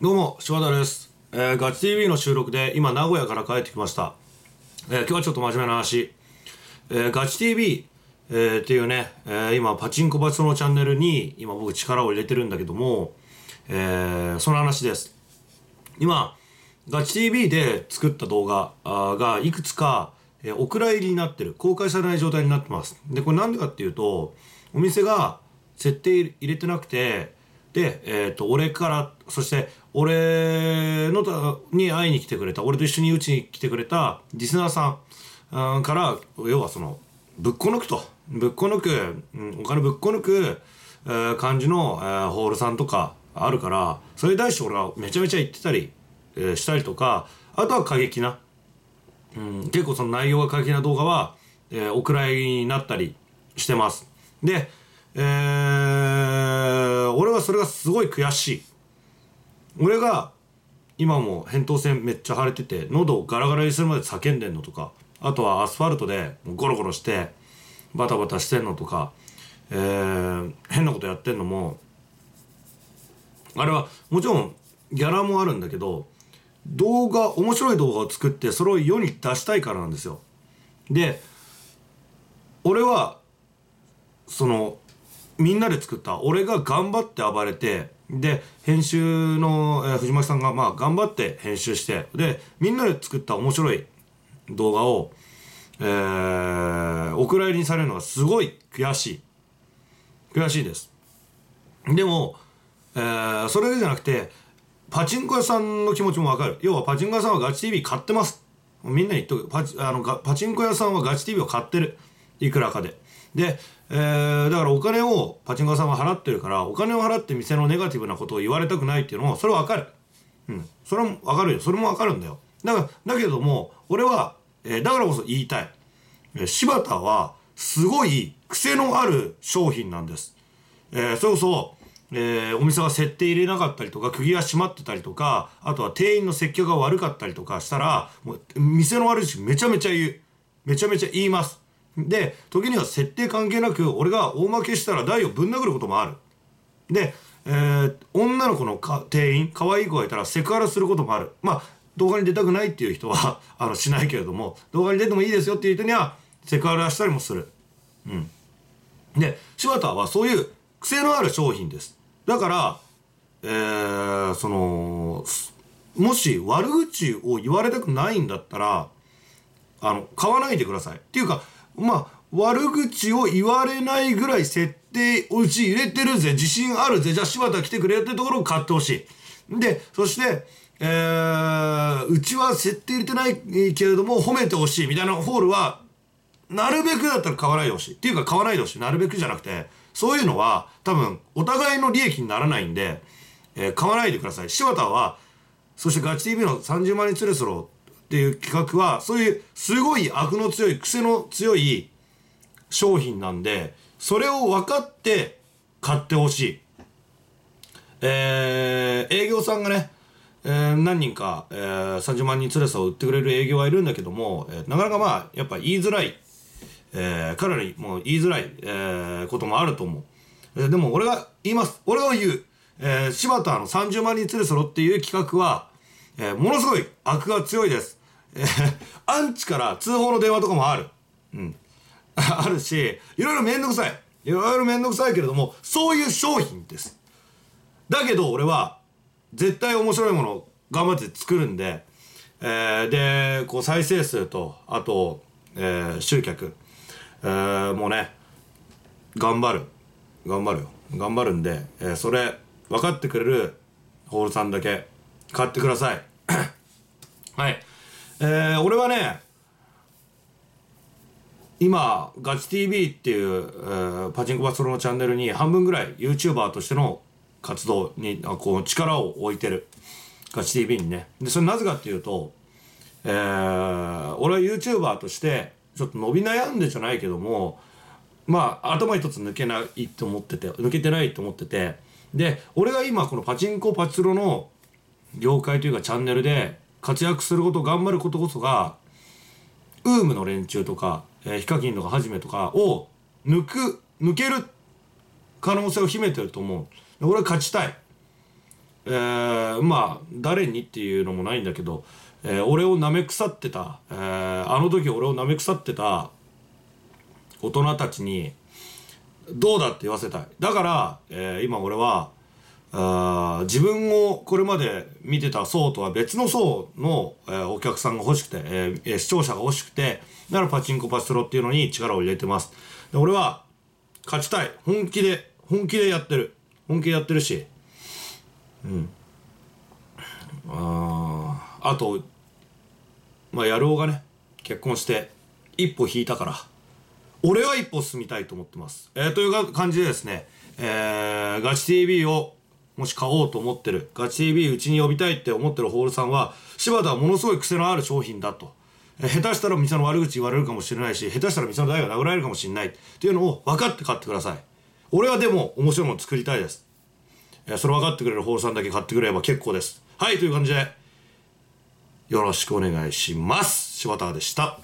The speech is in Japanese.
どうも、柴田です。えー、ガチ TV の収録で今名古屋から帰ってきました。えー、今日はちょっと真面目な話。えー、ガチ TV、えー、っていうね、えー、今パチンコバスのチャンネルに今僕力を入れてるんだけども、えー、その話です。今、ガチ TV で作った動画がいくつか、えお蔵入りになってる。公開されない状態になってます。で、これなんでかっていうと、お店が設定入れてなくて、で、えーと、俺からそして俺のに会いに来てくれた俺と一緒にうちに来てくれたリスナーさんから要はそのぶっこ抜くとぶっこ抜く、うん、お金ぶっこ抜く、えー、感じの、えー、ホールさんとかあるからそれに対して俺はめちゃめちゃ言ってたり、えー、したりとかあとは過激な、うん、結構その内容が過激な動画は、えー、お蔵入りになったりしてます。で、えーそれがすごい悔しい俺が今も扁桃腺めっちゃ腫れてて喉をガラガラにするまで叫んでんのとかあとはアスファルトでゴロゴロしてバタバタしてんのとか、えー、変なことやってんのもあれはもちろんギャラもあるんだけど動画面白い動画を作ってそれを世に出したいからなんですよ。で俺はそのみんなで作った俺が頑張って暴れてで編集の、えー、藤巻さんがまあ頑張って編集してでみんなで作った面白い動画を、えー、お蔵入りにされるのがすごい悔しい悔しいですでも、えー、それだけじゃなくてパチンコ屋さんの気持ちもわかる要はパチンコ屋さんはガチ TV 買ってますみんなに言っとくパチあのパチンコ屋さんはガチ TV を買ってるいくらかで。で、えー、だからお金をパチンコ屋さんは払ってるからお金を払って店のネガティブなことを言われたくないっていうのもそれは分かる、うん、それも分かるよそれも分かるんだよだからだけども俺は、えー、だからこそ言いたい、えー、柴田はすごい癖のある商品なんです、えー、それこそえー、お店が設定入れなかったりとか釘が閉まってたりとかあとは店員の接客が悪かったりとかしたらもう店の悪いしめちゃめちゃ言うめちゃめちゃ言いますで時には設定関係なく俺が大負けしたら台をぶん殴ることもあるで、えー、女の子のか店員可愛い子がいたらセクハラすることもあるまあ動画に出たくないっていう人は あのしないけれども動画に出てもいいですよっていう人にはセクハラしたりもするうんで柴田はそういう癖のある商品ですだからえー、そのもし悪口を言われたくないんだったらあの買わないでくださいっていうかまあ悪口を言われないぐらい設定をうち入れてるぜ自信あるぜじゃあ柴田来てくれよってところを買ってほしい。でそしてえー、うちは設定入れてないけれども褒めてほしいみたいなホールはなるべくだったら買わないでほしいっていうか買わないでほしいなるべくじゃなくてそういうのは多分お互いの利益にならないんで、えー、買わないでください柴田はそしてガチ TV の30万人連れそろっていう企画はそういうすごい悪の強い癖の強い商品なんでそれを分かって買ってほしい。えー、営業さんがね、えー、何人か、えー、30万人連れさを売ってくれる営業はいるんだけども、えー、なかなかまあやっぱ言いづらい、えー、かなりもう言いづらい、えー、こともあると思う。えー、でも俺が言います。俺が言う。えー、柴田の30万人連れ揃っていう企画は、えー、ものすごい悪が強いです。アンチから通報の電話とかもある。うん。あるし、いろいろめんどくさい。いろいろめんどくさいけれども、そういう商品です。だけど俺は、絶対面白いものを頑張って作るんで、えー、で、こう再生数と、あと、えー、集客、えー、もうね、頑張る。頑張るよ。頑張るんで、えー、それ、分かってくれるホールさんだけ買ってください。はい。えー、俺はね今ガチ TV っていう、えー、パチンコバスロのチャンネルに半分ぐらい YouTuber としての活動にこう力を置いてるガチ TV にねでそれなぜかっていうと、えー、俺は YouTuber としてちょっと伸び悩んでじゃないけどもまあ頭一つ抜けないと思ってて抜けてないと思っててで俺が今このパチンコパチスロの業界というかチャンネルで活躍すること頑張ることこそがウームの連中とか、えー、ヒカキンとかはじめとかを抜く抜ける可能性を秘めてると思う俺は勝ちたい、えー、まあ誰にっていうのもないんだけど、えー、俺をなめ腐ってた、えー、あの時俺をなめ腐ってた大人たちにどうだって言わせたいだから、えー、今俺はあ自分をこれまで見てた層とは別の層の、えー、お客さんが欲しくて、えー、視聴者が欲しくて、ならパチンコパチスロっていうのに力を入れてます。で俺は勝ちたい。本気で、本気でやってる。本気でやってるし。うん。ああと、まあ、野郎がね、結婚して、一歩引いたから、俺は一歩進みたいと思ってます。えー、という感じでですね、えー、ガチ TV をもし買おうと思ってる、ガチ TV うちに呼びたいって思ってるホールさんは、柴田はものすごい癖のある商品だと。下手したら店の悪口言われるかもしれないし、下手したら店の代が殴られるかもしれないっていうのを分かって買ってください。俺はでも面白いもの作りたいです。それ分かってくれるホールさんだけ買ってくれれば結構です。はい、という感じで、よろしくお願いします。柴田でした。